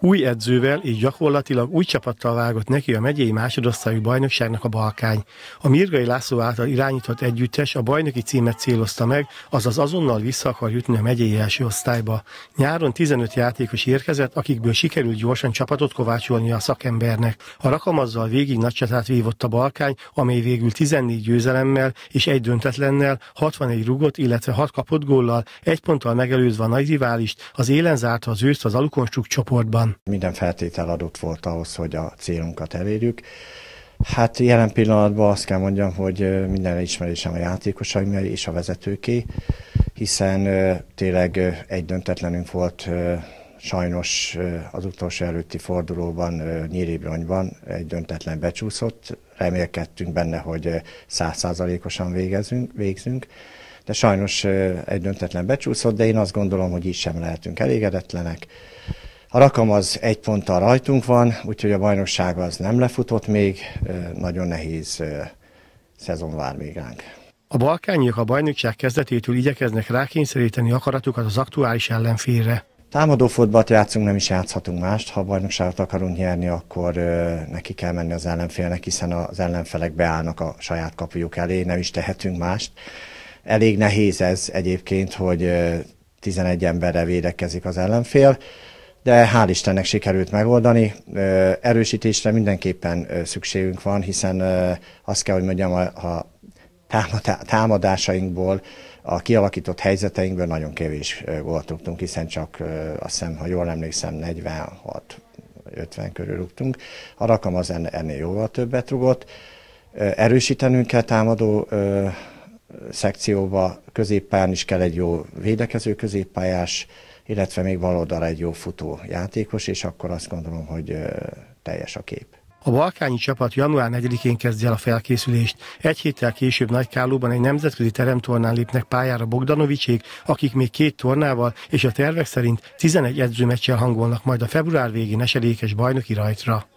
új edzővel és gyakorlatilag új csapattal vágott neki a megyei másodosztályú bajnokságnak a Balkány. A Mirgai László által irányított együttes a bajnoki címet célozta meg, azaz azonnal vissza akar jutni a megyei első osztályba. Nyáron 15 játékos érkezett, akikből sikerült gyorsan csapatot kovácsolni a szakembernek. A rakamazzal végig nagy csatát vívott a Balkány, amely végül 14 győzelemmel és egy döntetlennel, 61 rugott, illetve 6 kapott góllal, egy ponttal megelőzve a nagy riválist, az élen zárta az őszt az alukonstruk csoportban van? Minden feltétel adott volt ahhoz, hogy a célunkat elérjük. Hát jelen pillanatban azt kell mondjam, hogy minden ismerésem a játékosaim és a vezetőké, hiszen tényleg egy döntetlenünk volt sajnos az utolsó előtti fordulóban Nyíribronyban egy döntetlen becsúszott. Remélkedtünk benne, hogy százszázalékosan végezünk, végzünk, de sajnos egy döntetlen becsúszott, de én azt gondolom, hogy így sem lehetünk elégedetlenek. A rakam az egy ponttal rajtunk van, úgyhogy a bajnokság az nem lefutott még, nagyon nehéz szezon vár még ránk. A balkányiak a bajnokság kezdetétől igyekeznek rákényszeríteni akaratukat az aktuális ellenfélre. Támadó fotballt játszunk, nem is játszhatunk mást. Ha a bajnokságot akarunk nyerni, akkor ö, neki kell menni az ellenfélnek, hiszen az ellenfelek beállnak a saját kapujuk elé, nem is tehetünk mást. Elég nehéz ez egyébként, hogy ö, 11 emberre védekezik az ellenfél de hál' Istennek sikerült megoldani. Erősítésre mindenképpen szükségünk van, hiszen azt kell, hogy mondjam, a támadásainkból, a kialakított helyzeteinkből nagyon kevés volt rúgtunk, hiszen csak azt hiszem, ha jól emlékszem, 46 50 körül rúgtunk. A rakam az ennél jóval többet rugott. Erősítenünk kell támadó szekcióba középpályán is kell egy jó védekező középpályás, illetve még baloldalra egy jó futó játékos, és akkor azt gondolom, hogy teljes a kép. A balkányi csapat január 4-én kezdi el a felkészülést. Egy héttel később Nagykállóban egy nemzetközi teremtornán lépnek pályára Bogdanovicsék, akik még két tornával és a tervek szerint 11 edzőmeccsel hangolnak majd a február végén esedékes bajnoki rajtra.